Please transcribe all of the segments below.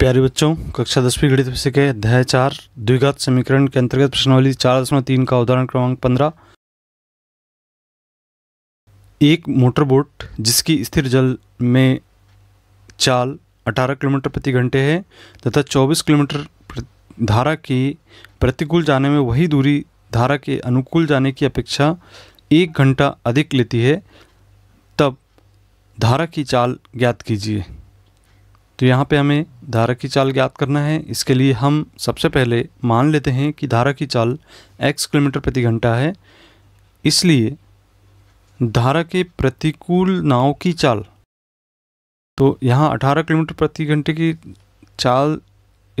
प्यारे बच्चों कक्षा दसवीं गणित विषय के अध्याय चार द्विघात समीकरण के अंतर्गत प्रश्नवाली चार दशमलव तीन का उदाहरण क्रमांक पंद्रह एक मोटरबोट जिसकी स्थिर जल में चाल 18 किलोमीटर प्रति घंटे है तथा 24 किलोमीटर धारा के प्रतिकूल जाने में वही दूरी धारा के अनुकूल जाने की अपेक्षा एक घंटा अधिक लेती है तब धारा की चाल ज्ञात कीजिए तो यहाँ पे हमें धारा की चाल ज्ञात करना है इसके लिए हम सबसे पहले मान लेते हैं कि धारा की चाल x किलोमीटर प्रति घंटा है इसलिए धारा के प्रतिकूल नाव की चाल तो यहाँ 18 किलोमीटर प्रति घंटे की चाल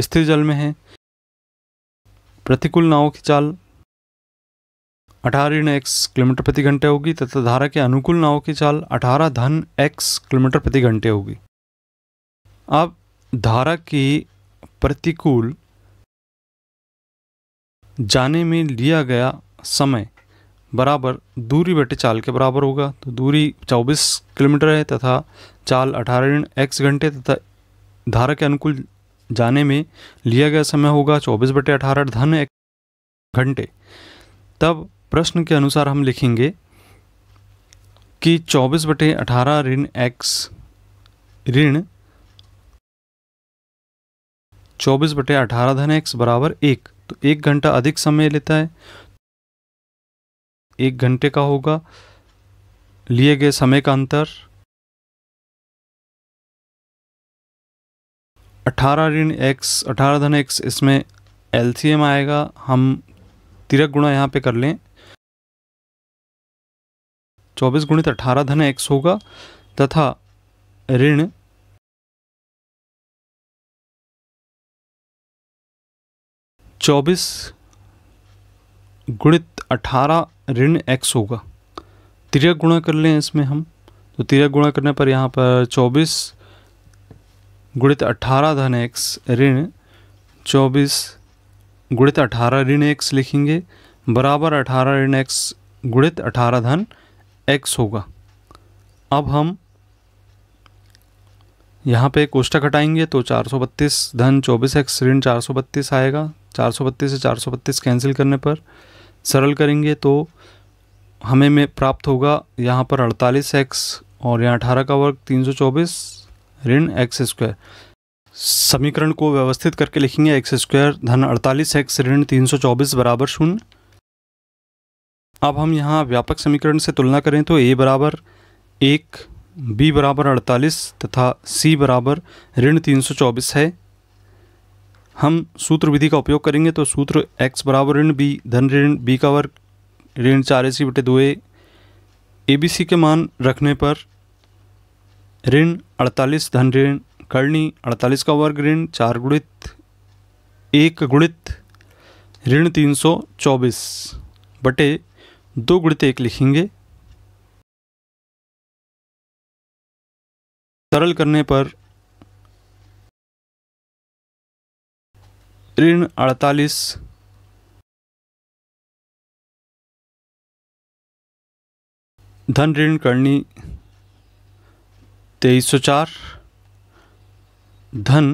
स्थिर जल में है प्रतिकूल नाव की चाल अठारह ऋण एक्स किलोमीटर प्रति घंटे होगी तथा धारा के अनुकूल नाव की चाल अठारह धन एक्स किलोमीटर प्रति घंटे होगी अब धारा के प्रतिकूल जाने में लिया गया समय बराबर दूरी बटे चाल के बराबर होगा तो दूरी 24 किलोमीटर है तथा चाल अठारह ऋण एक्स घंटे तथा धारा के अनुकूल जाने में लिया गया समय होगा 24 बटे अठारह धन एक घंटे तब प्रश्न के अनुसार हम लिखेंगे कि 24 बटे अठारह ऋण एक्स ऋण चौबीस बटे अठारह धन एक्स बराबर एक तो एक घंटा अधिक समय लेता है एक घंटे का होगा लिए गए समय का अंतर अठारह ऋण एक्स अठारह धन एक्स इसमें एलसीएम आएगा हम तिरक गुणा यहाँ पे कर लें चौबीस गुणित अठारह धन एक्स होगा तथा ऋण चौबीस गुणित अठारह ऋण एक्स होगा तिरक गुणा कर लें इसमें हम तो तिरक गुणा करने पर यहाँ पर चौबीस गुणित अठारह धन एक्स ऋण चौबीस गुणित अठारह ऋण एक्स लिखेंगे बराबर अठारह ऋण एक्स गुणित अठारह धन एक्स होगा अब हम यहाँ पे कोष्टक हटाएंगे तो चार सौ बत्तीस धन चौबीस एक्स ऋण चार सौ बत्तीस आएगा चार सौ बत्तीस से चार सौ बत्तीस कैंसिल करने पर सरल करेंगे तो हमें में प्राप्त होगा यहाँ पर अड़तालीस एक्स और यहाँ अठारह का वर्ग तीन सौ चौबीस ऋण एक्स स्क्वायर समीकरण को व्यवस्थित करके लिखेंगे एक्स स्क्वायर धन अड़तालीस एक्स ऋण तीन सौ चौबीस बराबर शून्य अब हम यहाँ व्यापक समीकरण से तुलना करें तो ए बराबर एक बी बराबर अड़तालीस तथा सी बराबर ऋण तीन सौ चौबीस है हम सूत्र विधि का उपयोग करेंगे तो सूत्र एक्स बराबर ऋण बी धन ऋण बी का वर्ग ऋण चार ए सी बटे दो ए बी सी के मान रखने पर ऋण अड़तालीस धन ऋण करणी अड़तालीस का वर्ग ऋण चार गुणित एक गुणित ऋण तीन सौ चौबीस बटे दो गुणित एक लिखेंगे सरल करने पर ऋण अड़तालीस धन ऋण करनी तेईस सौ चार धन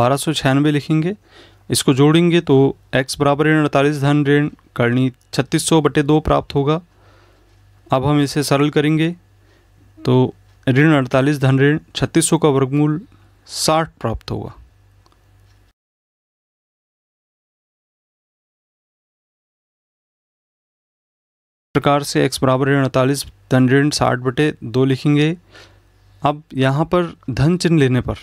बारह सौ छियानवे लिखेंगे इसको जोड़ेंगे तो x बराबर ऋण अड़तालीस धन ऋण करनी छत्तीस सौ बटे दो प्राप्त होगा अब हम इसे सरल करेंगे तो ऋण अड़तालीस धन ऋण छत्तीस सौ का वर्गमूल साठ प्राप्त होगा प्रकार से x बराबर ऋण अड़तालीस धन ऋण साठ बटे दो लिखेंगे अब यहाँ पर धन चिन्ह लेने पर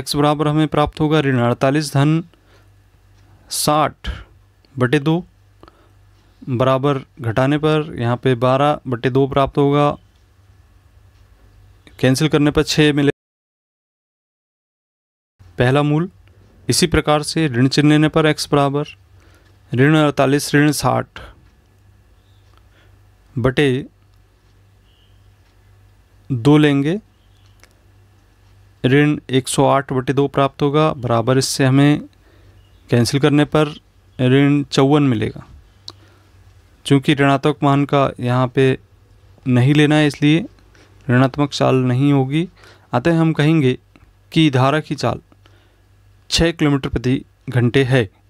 x बराबर हमें प्राप्त होगा ऋण अड़तालीस धन साठ बटे दो बराबर घटाने पर यहाँ पे बारह बटे दो प्राप्त होगा कैंसिल करने पर छः मिले पहला मूल इसी प्रकार से ऋण चिन्ह लेने पर एक्स बराबर ऋण अड़तालीस ऋण साठ बटे दो लेंगे ऋण 108 बटे दो प्राप्त होगा बराबर इससे हमें कैंसिल करने पर ऋण चौवन मिलेगा चूँकि ऋणात्मक मान का यहाँ पे नहीं लेना है इसलिए ऋणात्मक चाल नहीं होगी अतः हम कहेंगे कि धारा की चाल 6 किलोमीटर प्रति घंटे है